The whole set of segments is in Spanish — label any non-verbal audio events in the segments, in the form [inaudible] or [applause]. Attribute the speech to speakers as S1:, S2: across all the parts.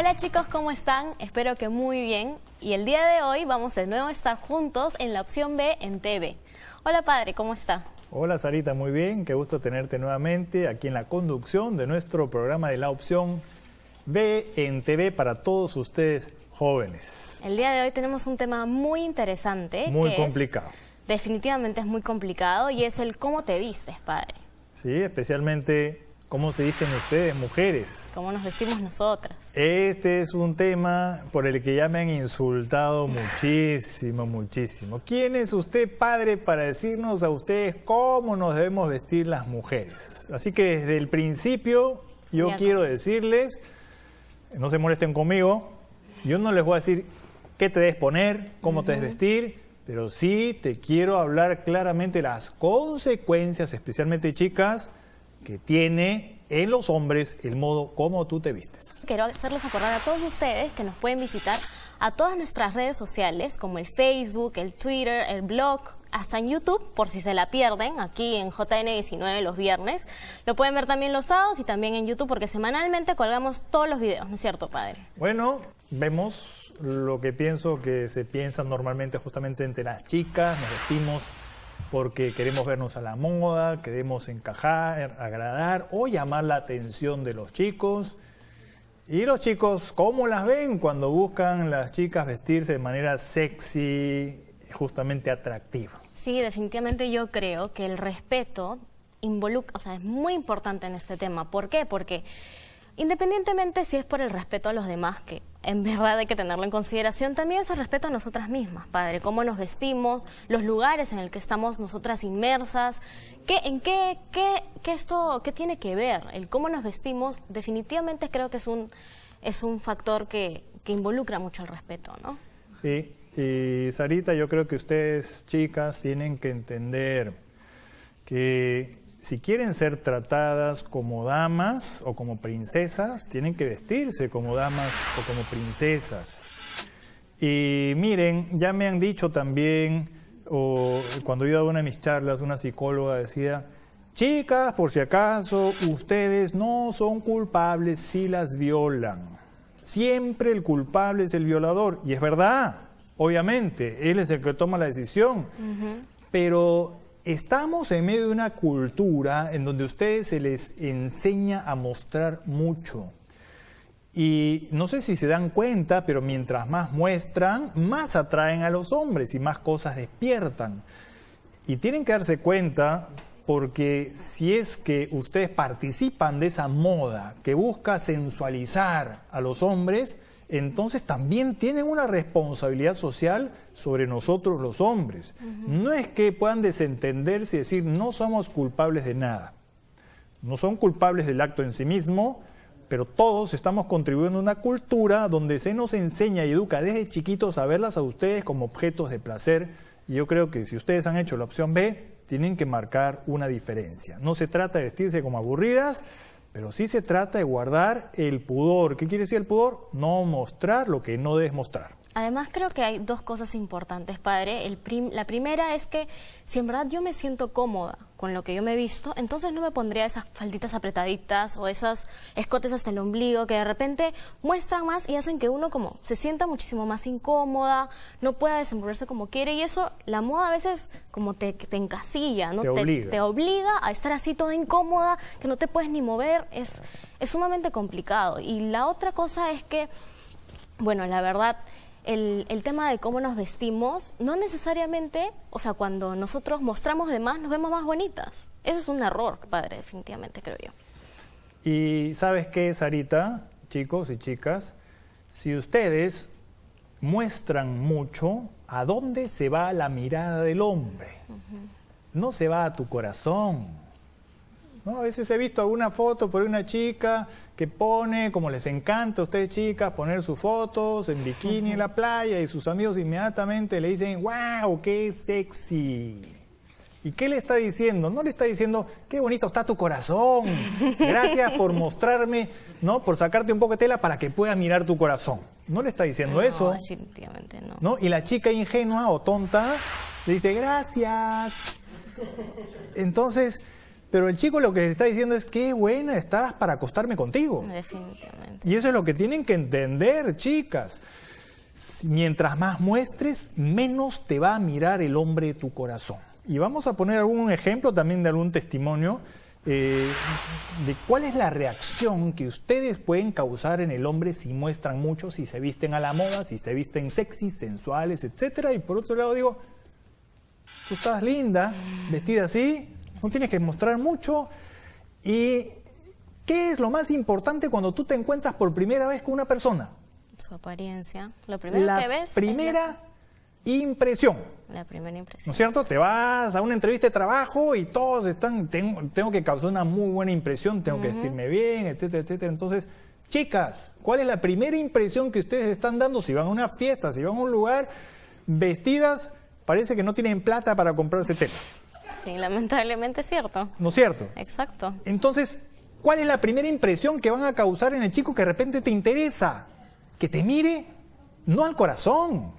S1: Hola chicos, ¿cómo están? Espero que muy bien. Y el día de hoy vamos de nuevo a estar juntos en la opción B en TV. Hola padre, ¿cómo está?
S2: Hola Sarita, muy bien. Qué gusto tenerte nuevamente aquí en la conducción de nuestro programa de la opción B en TV para todos ustedes jóvenes.
S1: El día de hoy tenemos un tema muy interesante. Muy complicado. definitivamente es muy complicado y es el cómo te vistes, padre.
S2: Sí, especialmente ¿Cómo se visten ustedes, mujeres?
S1: ¿Cómo nos vestimos nosotras?
S2: Este es un tema por el que ya me han insultado muchísimo, muchísimo. ¿Quién es usted, padre, para decirnos a ustedes cómo nos debemos vestir las mujeres? Así que desde el principio yo quiero decirles, no se molesten conmigo, yo no les voy a decir qué te debes poner, cómo te debes vestir, pero sí te quiero hablar claramente las consecuencias, especialmente chicas, que tiene en los hombres el modo como tú te vistes.
S1: Quiero hacerles acordar a todos ustedes que nos pueden visitar a todas nuestras redes sociales como el Facebook, el Twitter, el blog, hasta en YouTube, por si se la pierden, aquí en JN19 los viernes. Lo pueden ver también los sábados y también en YouTube, porque semanalmente colgamos todos los videos, ¿no es cierto, padre?
S2: Bueno, vemos lo que pienso que se piensa normalmente justamente entre las chicas, nos vestimos porque queremos vernos a la moda, queremos encajar, agradar o llamar la atención de los chicos. Y los chicos, ¿cómo las ven cuando buscan las chicas vestirse de manera sexy, justamente atractiva?
S1: Sí, definitivamente yo creo que el respeto involucra, o sea, es muy importante en este tema. ¿Por qué? Porque independientemente si es por el respeto a los demás, que en verdad hay que tenerlo en consideración. También es el respeto a nosotras mismas, padre, cómo nos vestimos, los lugares en el que estamos nosotras inmersas, qué, en qué, qué, esto, qué tiene que ver, el cómo nos vestimos, definitivamente creo que es un, es un factor que, que involucra mucho el respeto, ¿no?
S2: Sí, y Sarita, yo creo que ustedes, chicas, tienen que entender que si quieren ser tratadas como damas o como princesas, tienen que vestirse como damas o como princesas. Y miren, ya me han dicho también, o cuando yo a una de mis charlas, una psicóloga decía, chicas, por si acaso, ustedes no son culpables si las violan. Siempre el culpable es el violador. Y es verdad, obviamente, él es el que toma la decisión. Pero Estamos en medio de una cultura en donde a ustedes se les enseña a mostrar mucho. Y no sé si se dan cuenta, pero mientras más muestran, más atraen a los hombres y más cosas despiertan. Y tienen que darse cuenta porque si es que ustedes participan de esa moda que busca sensualizar a los hombres, entonces también tienen una responsabilidad social sobre nosotros los hombres. No es que puedan desentenderse y decir no somos culpables de nada. No son culpables del acto en sí mismo, pero todos estamos contribuyendo a una cultura donde se nos enseña y educa desde chiquitos a verlas a ustedes como objetos de placer. Y yo creo que si ustedes han hecho la opción B, tienen que marcar una diferencia. No se trata de vestirse como aburridas, pero sí se trata de guardar el pudor. ¿Qué quiere decir el pudor? No mostrar lo que no debes mostrar.
S1: Además creo que hay dos cosas importantes, padre. la primera es que si en verdad yo me siento cómoda con lo que yo me he visto, entonces no me pondría esas falditas apretaditas o esas escotes hasta el ombligo que de repente muestran más y hacen que uno como se sienta muchísimo más incómoda, no pueda desenvolverse como quiere y eso la moda a veces como te, encasilla, ¿no? Te obliga. a estar así toda incómoda, que no te puedes ni mover, es, es sumamente complicado. Y la otra cosa es que, bueno, la verdad el, tema de cómo nos vestimos, no necesariamente, o sea, cuando nosotros mostramos de más, nos vemos más bonitas. Eso es un error, padre, definitivamente, creo yo.
S2: Y sabes qué, Sarita, chicos y chicas, si ustedes muestran mucho, ¿a dónde se va la mirada del hombre? No se va a tu corazón, a veces he visto alguna foto por una chica que pone, como les encanta a ustedes chicas, poner sus fotos en bikini en la playa y sus amigos inmediatamente le dicen, wow, qué sexy. ¿Y qué le está diciendo? No le está diciendo, qué bonito está tu corazón, gracias por mostrarme, ¿no? por sacarte un poco de tela para que pueda mirar tu corazón. No le está diciendo no, eso.
S1: Definitivamente no.
S2: no. Y la chica ingenua o tonta le dice, gracias. Entonces, pero el chico lo que está diciendo es qué buena estás para acostarme contigo.
S1: Definitivamente.
S2: Y eso es lo que tienen que entender, chicas. Mientras más muestres, menos te va a mirar el hombre de tu corazón. Y vamos a poner algún ejemplo también de algún testimonio eh, de cuál es la reacción que ustedes pueden causar en el hombre si muestran mucho, si se visten a la moda, si se visten sexy, sensuales, etc. Y por otro lado digo, tú estás linda, vestida así, no tienes que mostrar mucho. ¿Y qué es lo más importante cuando tú te encuentras por primera vez con una persona?
S1: Su apariencia. Lo primero que ves. Primera
S2: impresión.
S1: La primera impresión. ¿No
S2: es cierto? Te vas a una entrevista de trabajo y todos están. Tengo, que causar una muy buena impresión, tengo que vestirme bien, etcétera, etcétera. Entonces, chicas, ¿cuál es la primera impresión que ustedes están dando si van a una fiesta, si van a un lugar vestidas? Parece que no tienen plata para comprarse tela.
S1: Sí, lamentablemente es cierto. ¿No es cierto? Exacto.
S2: Entonces, ¿cuál es la primera impresión que van a causar en el chico que de repente te interesa? Que te mire no al corazón,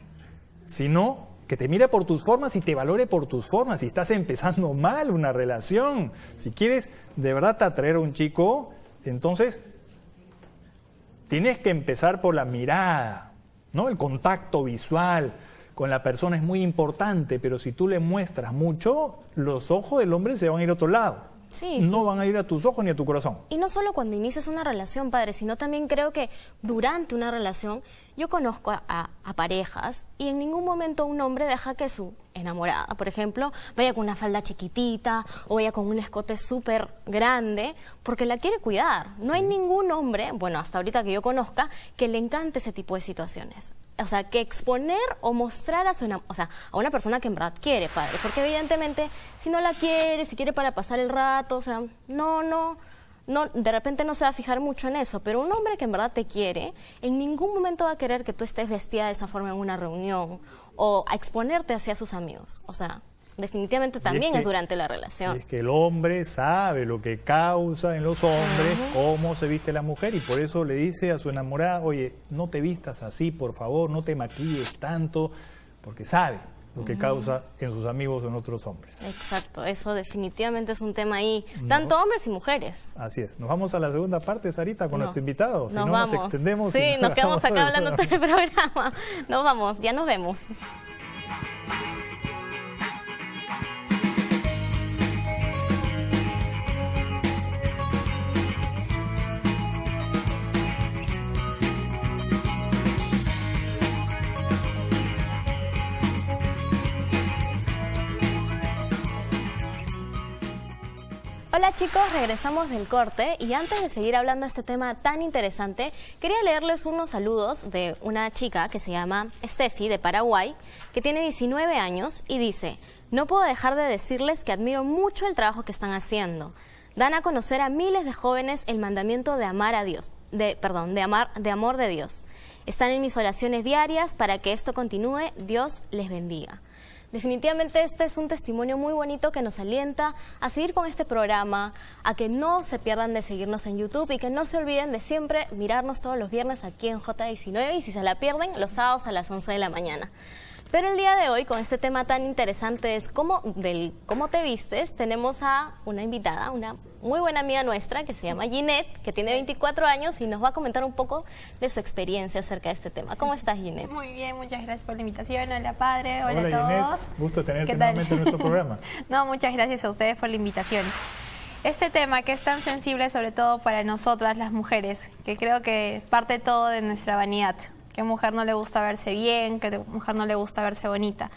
S2: sino que te mire por tus formas y te valore por tus formas. Si estás empezando [laughs] mal una relación, si quieres de verdad atraer a un chico, entonces tienes que empezar por la mirada, ¿no? El contacto visual, con la persona es muy importante, pero si tú le muestras mucho, los ojos del hombre se van a ir a otro lado. Sí. No van a ir a tus ojos ni a tu corazón.
S1: Y no solo cuando inicias una relación, padre, sino también creo que durante una relación, yo conozco a, parejas y en ningún momento un hombre deja que su enamorada, por ejemplo, vaya con una falda chiquitita o vaya con un escote súper grande, porque la quiere cuidar. No hay ningún hombre, bueno, hasta ahorita que yo conozca, que le encante ese tipo de situaciones o sea, que exponer o mostrar a, a una persona que en verdad quiere, padre. Porque evidentemente, si no la quiere, si quiere para pasar el rato, o sea, no, no, no, de repente no se va a fijar mucho en eso, pero un hombre que en verdad te quiere, en ningún momento va a querer que tú estés vestida de esa forma en una reunión o a exponerte hacia sus amigos. O sea, definitivamente también es, durante la relación. Es
S2: que el hombre sabe lo que causa en los hombres, cómo se viste la mujer, y por eso le dice a su enamorada, oye, no te vistas así, por favor, no te maquilles tanto, porque sabe lo que causa en sus amigos o en otros hombres.
S1: Exacto, eso definitivamente es un tema ahí, tanto hombres y mujeres.
S2: Así es, nos vamos a la segunda parte, Sarita, con nuestros nuestro invitado, si no nos extendemos. Sí, nos, nos [laughs] quedamos acá hablando todo
S1: el programa. Nos vamos, ya nos vemos. Hola chicos, regresamos del corte y antes de seguir hablando de este tema tan interesante, quería leerles unos saludos de una chica que se llama Steffi de Paraguay, que tiene 19 años y dice, no puedo dejar de decirles que admiro mucho el trabajo que están haciendo. Dan a conocer a miles de jóvenes el mandamiento de amar a Dios, de, perdón, de amar, de amor de Dios. Están en mis oraciones diarias para que esto continúe. Dios les bendiga. Definitivamente este es un testimonio muy bonito que nos alienta a seguir con este programa, a que no se pierdan de seguirnos en YouTube y que no se olviden de siempre mirarnos todos los viernes aquí en J19 y si se la pierden, los sábados a las 11 de la mañana. Pero el día de hoy, con este tema tan interesante es cómo, del cómo te vistes, tenemos a una invitada, una muy buena amiga nuestra que se llama Ginette, que tiene 24 años y nos va a comentar un poco de su experiencia acerca de este tema. ¿Cómo estás, Ginette? Muy bien, muchas gracias por la invitación. Hola, padre.
S2: Hola, a todos. Ginette. Gusto tenerte en nuestro [laughs] programa.
S1: no, muchas gracias
S3: a ustedes por la invitación. Este tema que es tan sensible sobre todo para nosotras las mujeres, que creo que parte todo de nuestra vanidad, que mujer no le gusta verse bien, que mujer no le gusta verse bonita.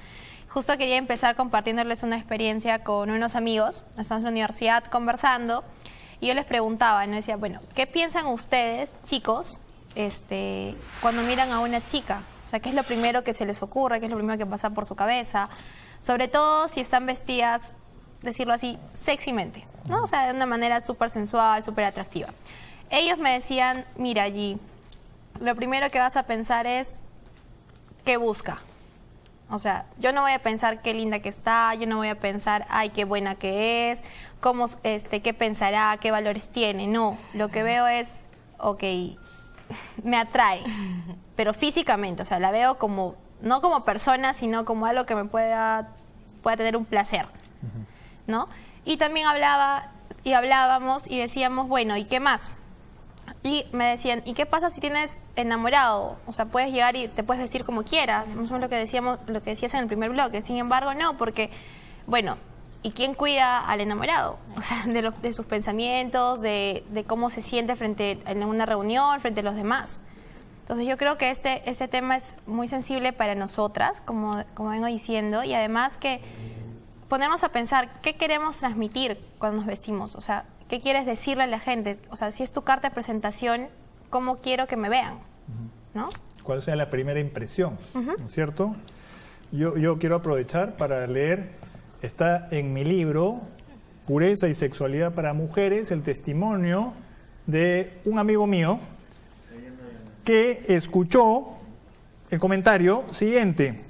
S3: Justo quería empezar compartiéndoles una experiencia con unos amigos. Estamos en la universidad conversando y yo les preguntaba, ¿no? Decía, bueno, ¿qué piensan ustedes, chicos, este, cuando miran a una chica? O sea, ¿qué es lo primero que se les ocurre? ¿Qué es lo primero que pasa por su cabeza? Sobre todo si están vestidas, decirlo así, sexymente, ¿no? O sea, de una manera súper sensual, súper atractiva. Ellos me decían, mira allí, lo primero que vas a pensar es, ¿qué busca? O sea, yo no voy a pensar qué linda que está, yo no voy a pensar, ay, qué buena que es, cómo, este, qué pensará, qué valores tiene. No, lo que veo es, ok, [laughs] me atrae, [laughs] pero físicamente, o sea, la veo como, no como persona, sino como algo que me pueda, pueda tener un placer, ¿no? Y también hablaba, y hablábamos y decíamos, bueno, ¿y qué más? Y me decían, ¿y qué pasa si tienes enamorado? O sea, puedes llegar y te puedes vestir como quieras. Más o lo que decíamos, lo que decías en el primer bloque. Sin embargo, no, porque, bueno, ¿y quién cuida al enamorado? O sea, de, de sus pensamientos, de, de, cómo se siente frente en una reunión, frente a los demás. Entonces yo creo que este, este tema es muy sensible para nosotras, como, como vengo diciendo, y además que ponemos a pensar qué queremos transmitir cuando nos vestimos. O sea, ¿Qué quieres decirle a la gente? O sea, si es tu carta de presentación, ¿cómo quiero que me vean?
S2: ¿Cuál sea la primera impresión? ¿No es cierto? Yo, yo quiero aprovechar para leer, está en mi libro, Pureza y Sexualidad para Mujeres, el testimonio de un amigo mío que escuchó el comentario siguiente.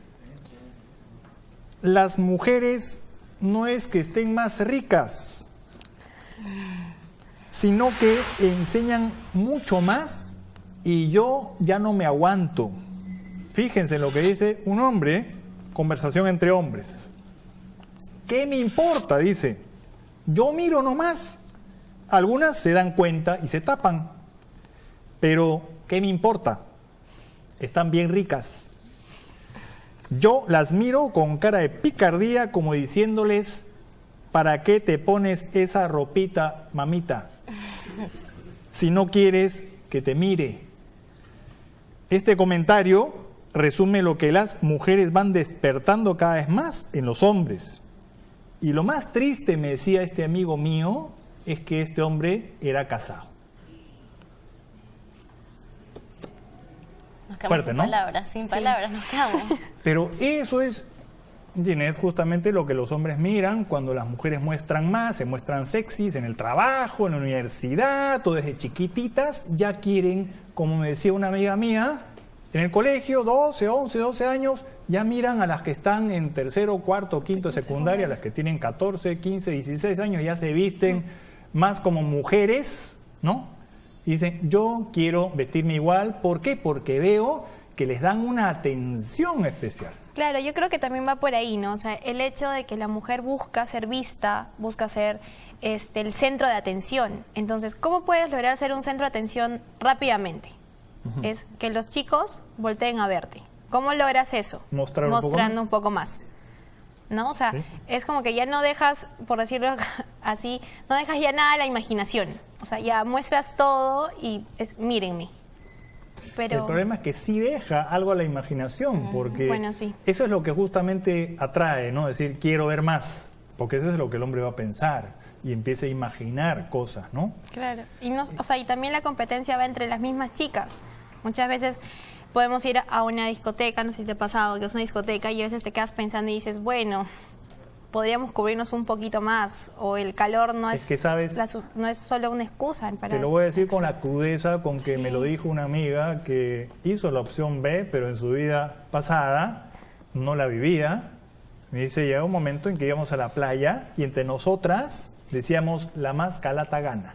S2: Las mujeres no es que estén más ricas, sino que enseñan mucho más y yo ya no me aguanto. Fíjense lo que dice un hombre, conversación entre hombres. ¿Qué me importa? Dice, yo miro nomás. Algunas se dan cuenta y se tapan, pero ¿qué me importa? Están bien ricas. Yo las miro con cara de picardía como diciéndoles, ¿para qué te pones esa ropita, mamita? si no quieres que te mire. Este comentario resume lo que las mujeres van despertando cada vez más en los hombres. Y lo más triste, me decía este amigo mío, es que este hombre era casado.
S1: Nos sin palabras, sin palabras nos
S2: Pero eso es es justamente lo que los hombres miran cuando las mujeres muestran más, se muestran sexys en el trabajo, en la universidad, o desde chiquititas, ya quieren, como me decía una amiga mía, en el colegio, 12, 11, 12 años, ya miran a las que están en tercero, cuarto, quinto secundaria, las que tienen 14, 15, 16 años, ya se visten más como mujeres, ¿no? Y dicen, yo quiero vestirme igual, ¿por qué? Porque veo que les dan una atención especial.
S3: Claro, yo creo que también va por ahí, ¿no? O sea, el hecho de que la mujer busca ser vista, busca ser este, el centro de atención. Entonces, ¿cómo puedes lograr ser un centro de atención rápidamente? Es que los chicos volteen a verte. ¿Cómo logras eso? Mostrando un poco más. ¿No? O sea, es como que ya no dejas, por decirlo [laughs] así, no dejas ya nada a la imaginación. O sea, ya muestras todo y es, mírenme. El problema
S2: es que sí deja algo a la imaginación, mm, porque eso es lo que justamente atrae, ¿no? Decir, quiero ver más, porque eso es lo que el hombre va a pensar y empieza a imaginar cosas, ¿no?
S3: Claro, y, o sea, y también la competencia va entre las mismas chicas. Muchas veces podemos ir a una discoteca, no sé si te ha pasado, que es una discoteca y a veces te quedas pensando y dices, bueno, podríamos cubrirnos un poquito más o el calor no es, que sabes, no es solo una excusa. te lo
S2: voy a decir con la crudeza con que me lo dijo una amiga que hizo la opción B, pero en su vida pasada no la vivía. Me dice, llegó un momento en que íbamos a la playa y entre nosotras decíamos, la más calata gana.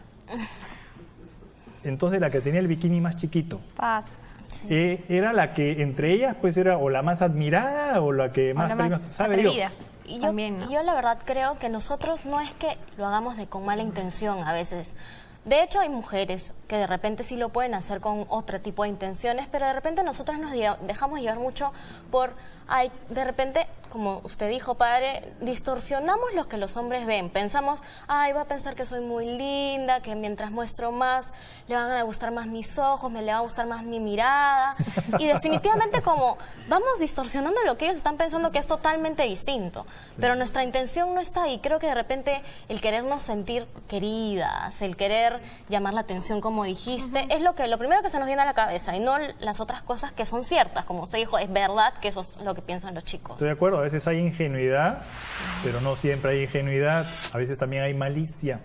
S2: Entonces la que tenía el bikini más chiquito. Paz. Eh, era la que entre ellas pues era o la más admirada o la que más, más ¿sabe Dios?
S1: Y yo, la verdad creo que nosotros no es que lo hagamos de con mala intención a veces. De hecho, hay mujeres que de repente sí lo pueden hacer con otro tipo de intenciones, pero de repente nosotras nos dejamos llevar mucho por de repente, como usted dijo, padre, distorsionamos lo que los hombres ven. Pensamos, ay, va a pensar que soy muy linda, que mientras muestro más, le van a gustar más mis ojos, me le va a gustar más mi mirada. Y definitivamente como vamos distorsionando lo que ellos están pensando que es totalmente distinto. Pero nuestra intención no está ahí. Creo que de repente el querernos sentir queridas, el querer llamar la atención, como dijiste, es lo que lo primero que se nos viene a la cabeza y no las otras cosas que son ciertas. Como usted dijo, es verdad que eso es lo que piensan los chicos. Estoy de
S2: acuerdo, a veces hay ingenuidad, pero no siempre hay ingenuidad, a veces también hay malicia.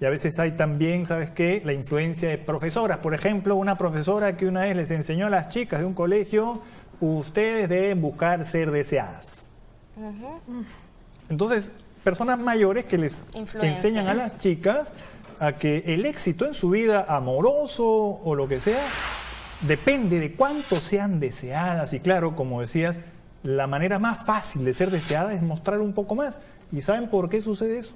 S2: Y a veces hay también, ¿sabes qué? La influencia de profesoras. Por ejemplo, una profesora que una vez les enseñó a las chicas de un colegio, ustedes deben buscar ser deseadas. Entonces, personas mayores que les
S1: enseñan a las
S2: chicas a que el éxito en su vida amoroso o lo que sea depende de cuánto sean deseadas. Y claro, como decías, la manera más fácil de ser deseada es mostrar un poco más. ¿Y saben por qué sucede eso?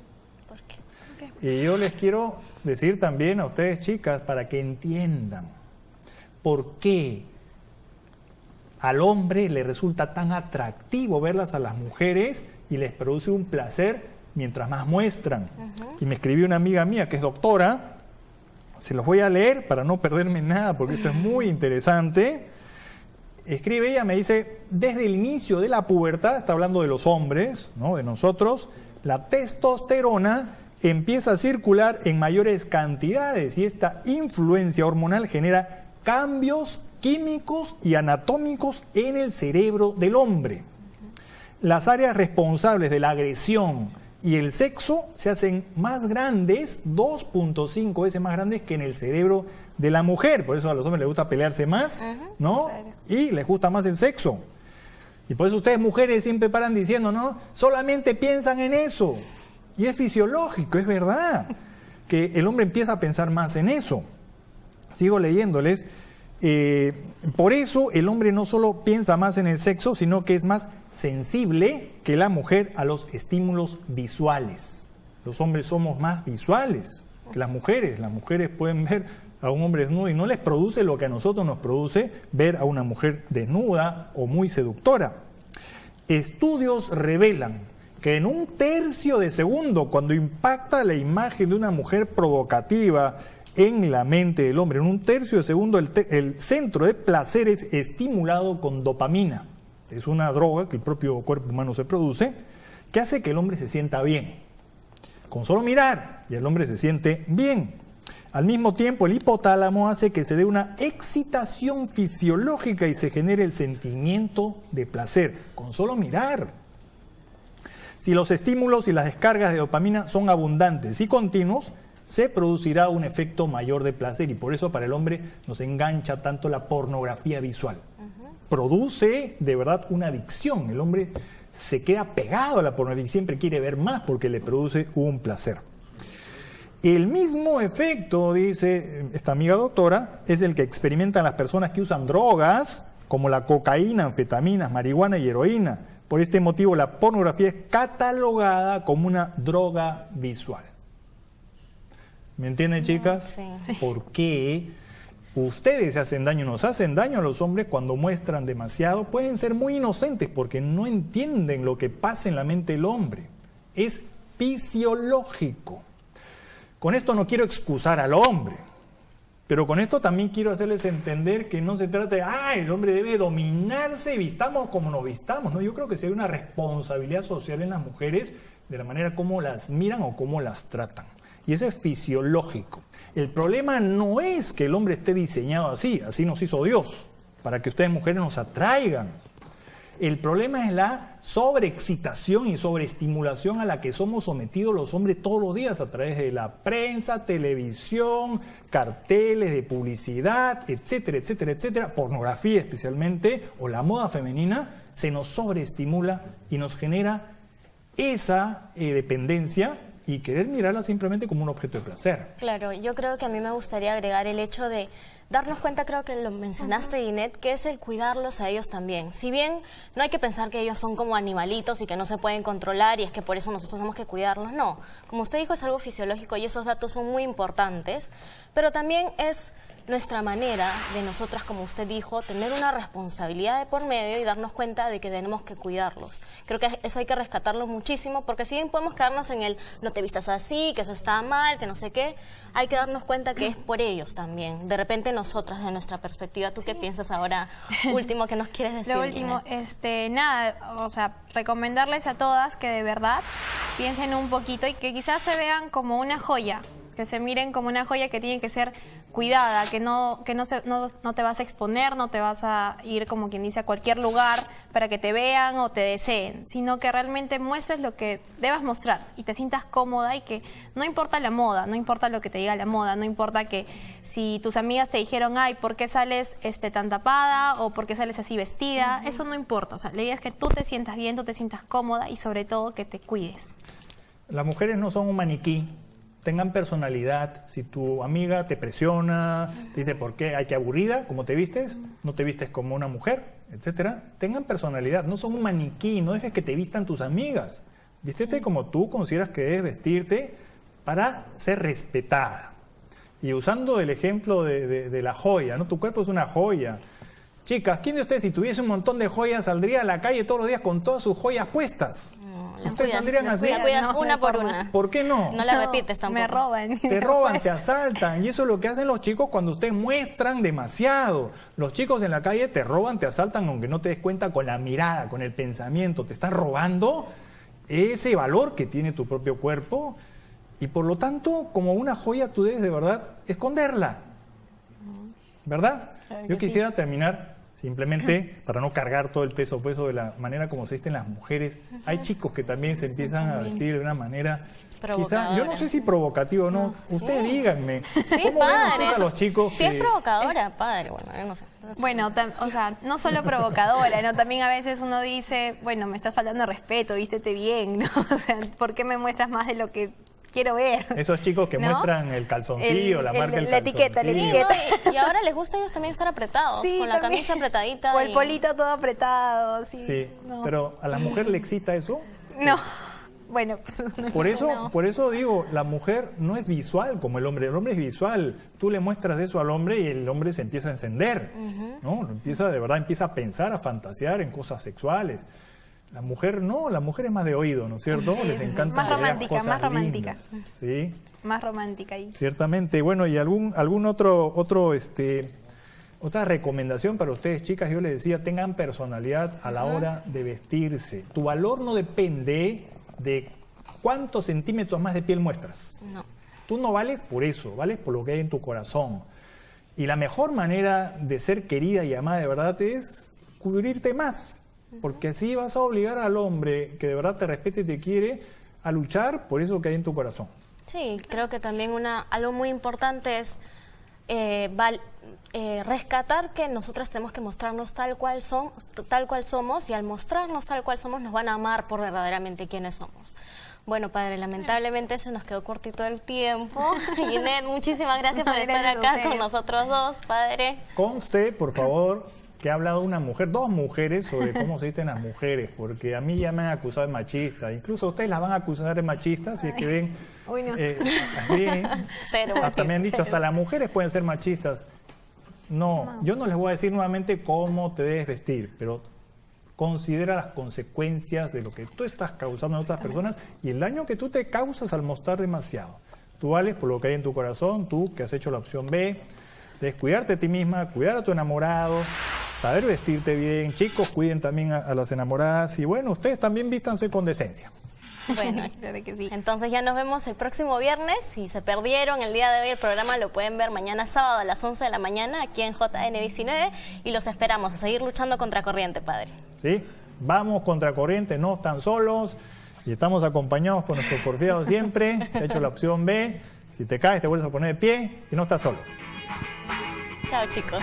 S2: ¿Por qué? Y yo les quiero decir también a ustedes, chicas, para que entiendan por qué al hombre le resulta tan atractivo verlas a las mujeres y les produce un placer mientras más muestran. Y me escribió una amiga mía que es doctora, se los voy a leer para no perderme nada porque esto es muy interesante escribe ella, me dice, desde el inicio de la pubertad, está hablando de los hombres, ¿no? de nosotros, la testosterona empieza a circular en mayores cantidades y esta influencia hormonal genera cambios químicos y anatómicos en el cerebro del hombre. Las áreas responsables de la agresión, y el sexo se hacen más grandes, 2.5 veces más grandes que en el cerebro de la mujer. Por eso a los hombres les gusta pelearse más, ¿no? Y les gusta más el sexo. Y por eso ustedes mujeres siempre paran diciendo, ¿no? Solamente piensan en eso. Y es fisiológico, es verdad, que el hombre empieza a pensar más en eso. Sigo leyéndoles. Eh, por eso el hombre no solo piensa más en el sexo, sino que es más sensible que la mujer a los estímulos visuales. Los hombres somos más visuales que las mujeres. Las mujeres pueden ver a un hombre desnudo y no les produce lo que a nosotros nos produce ver a una mujer desnuda o muy seductora. Estudios revelan que en un tercio de segundo, cuando impacta la imagen de una mujer provocativa, en la mente del hombre. En un tercio de segundo el, centro de placer es estimulado con dopamina. Es una droga que el propio cuerpo humano se produce que hace que el hombre se sienta bien. Con solo mirar y el hombre se siente bien. Al mismo tiempo, el hipotálamo hace que se dé una excitación fisiológica y se genere el sentimiento de placer, con solo mirar. Si los estímulos y las descargas de dopamina son abundantes y continuos, se producirá un efecto mayor de placer y por eso para el hombre nos engancha tanto la pornografía visual. Produce de verdad una adicción. El hombre se queda pegado a la pornografía y siempre quiere ver más porque le produce un placer. El mismo efecto, dice esta amiga doctora, es el que experimentan las personas que usan drogas como la cocaína, anfetaminas, marihuana y heroína. Por este motivo, la pornografía es catalogada como una droga visual. ¿Me entienden, chicas? Sí. ¿Por qué? Ustedes se hacen daño, nos hacen daño a los hombres cuando muestran demasiado. Pueden ser muy inocentes porque no entienden lo que pasa en la mente del hombre. Es fisiológico. Con esto no quiero excusar al hombre, pero con esto también quiero hacerles entender que no se trata de, ah, el hombre debe dominarse, y vistamos como nos vistamos. No, yo creo que sí hay una responsabilidad social en las mujeres de la manera como las miran o cómo las tratan. Y eso es fisiológico. El problema no es que el hombre esté diseñado así, así nos hizo Dios, para que ustedes mujeres nos atraigan. El problema es la sobreexcitación y sobreestimulación a la que somos sometidos los hombres todos los días a través de la prensa, televisión, carteles de publicidad, etcétera, etcétera, etcétera, pornografía especialmente, o la moda femenina, se nos sobreestimula y nos genera esa eh, dependencia y querer mirarla simplemente como un objeto de placer.
S1: Claro, yo creo que a mí me gustaría agregar el hecho de darnos cuenta, creo que lo mencionaste, Inet, que es el cuidarlos a ellos también. Si bien no hay que pensar que ellos son como animalitos y que no se pueden controlar y es que por eso nosotros tenemos que cuidarlos, no. Como usted dijo, es algo fisiológico y esos datos son muy importantes, pero también es nuestra manera de nosotras, como usted dijo, tener una responsabilidad de por medio y darnos cuenta de que tenemos que cuidarlos. Creo que eso hay que rescatarlo muchísimo porque si bien podemos quedarnos en el no te vistas así, que eso está mal, que no sé qué, hay que darnos cuenta que es por ellos también. De repente nosotras, de nuestra perspectiva, ¿tú qué piensas ahora? [laughs] Último, que nos quieres decir? Lo último, este,
S3: nada, o sea, recomendarles a todas que de verdad piensen un poquito y que quizás se vean como una joya, que se miren como una joya que tienen que ser cuidada, que, no, que no, se, no, te vas a exponer, no te vas a ir, como quien dice, a cualquier lugar para que te vean o te deseen, sino que realmente muestres lo que debas mostrar y te sientas cómoda y que no importa la moda, no importa lo que te diga la moda, no importa que si tus amigas te dijeron, ay, ¿por qué sales este, tan tapada o por qué sales así vestida? Eso no importa, o sea, la idea es que tú te sientas bien, tú te sientas cómoda y sobre todo que te cuides.
S2: Las mujeres no son un maniquí tengan personalidad. Si tu amiga te presiona, te dice por qué, hay que aburrida, como te vistes, no te vistes como una mujer, etcétera, tengan personalidad. No son un maniquí, no dejes que te vistan tus amigas. Vístete como tú consideras que debes vestirte para ser respetada. Y usando el ejemplo de la joya, ¿no? Tu cuerpo es una joya Chicas, ¿quién de ustedes si tuviese un montón de joyas saldría a la calle todos los días con todas sus joyas puestas?
S1: ¿Ustedes saldrían así? una por una. ¿Por qué no? No la repites tampoco. Me roban. Te roban, te
S2: asaltan. Y eso es lo que hacen los chicos cuando ustedes muestran demasiado. Los chicos en la calle te roban, te asaltan, aunque no te des cuenta con la mirada, con el pensamiento. Te están robando ese valor que tiene tu propio cuerpo. Y por lo tanto, como una joya, tú debes de verdad esconderla. ¿Verdad? Yo quisiera terminar Simplemente para no cargar todo el peso, peso de la manera como se visten las mujeres. Hay chicos que también se empiezan a vestir de una manera quizá, yo no sé si provocativo o no. Ustedes díganme. Sí, padre. a los chicos es
S1: provocadora,
S3: padre. Bueno, no sé. Bueno, o sea, no solo provocadora, ¿no? También a veces uno dice, bueno, me estás faltando respeto, vístete bien, ¿no? [laughs] O sea, ¿por qué me muestras más de lo que quiero ver.
S2: Esos chicos que muestran el calzoncillo, la marca el La etiqueta, la etiqueta.
S3: Y, ahora les gusta a ellos también estar apretados, con la camisa apretadita. O el polito todo apretado, sí.
S2: pero ¿a la mujer le excita eso?
S3: No. Bueno, [laughs] por eso, por
S2: eso digo, la mujer no es visual como el hombre, el hombre es visual. Tú le muestras eso al hombre y el hombre se empieza a encender, ¿no? Empieza de verdad, empieza a pensar, a fantasear en cosas sexuales. La mujer no, la mujer es más de oído, ¿no es cierto? Les encanta más romántica, cosas más romántica. sí.
S3: Más romántica ahí.
S2: Ciertamente. Bueno, y algún algún otro otro este otra recomendación para ustedes, chicas, yo les decía, tengan personalidad a la hora de vestirse. Tu valor no depende de cuántos centímetros más de piel muestras. No. Tú no vales por eso, vales por lo que hay en tu corazón. Y la mejor manera de ser querida y amada de verdad es cubrirte más. Porque así vas a obligar al hombre que de verdad te respete y te quiere a luchar por eso que hay en tu corazón.
S1: Sí, creo que también una, algo muy importante es eh, eh, rescatar que nosotras tenemos que mostrarnos tal cual, son, tal cual somos y al mostrarnos tal cual somos nos van a amar por verdaderamente quienes somos. Bueno, padre, lamentablemente se nos quedó cortito el tiempo. [laughs] [laughs] Inés, muchísimas gracias por estar acá con nosotros dos, padre.
S2: Con usted, por favor, que ha hablado una mujer, dos mujeres, sobre cómo se visten las mujeres, porque a mí ya me han acusado de machista. Incluso ustedes las van a acusar de machistas, si es que ven.
S3: Uy, no. Eh, [laughs] hasta me
S2: han dicho, hasta las mujeres pueden ser machistas. No, yo no les voy a decir nuevamente cómo te debes vestir, pero considera las consecuencias de lo que tú estás causando a otras personas y el daño que tú te causas al mostrar demasiado. Tú vales por lo que hay en tu corazón, tú que has hecho la opción B, descuidarte a ti misma, cuidar a tu enamorado, saber vestirte bien. Chicos, cuiden también a, las enamoradas y bueno, ustedes también vístanse con decencia.
S1: Bueno, [laughs] claro que sí. Entonces ya nos vemos el próximo viernes. Si se perdieron el día de hoy el programa, lo pueden ver mañana sábado a las 11 de la mañana aquí en JN19 y los esperamos a seguir luchando contra corriente, padre.
S2: Sí, vamos contra corriente, no están solos y estamos acompañados por nuestro porfiado siempre. hecho la opción B. Si te caes, te vuelves a poner de pie y no estás solo.
S1: Chao, chicos.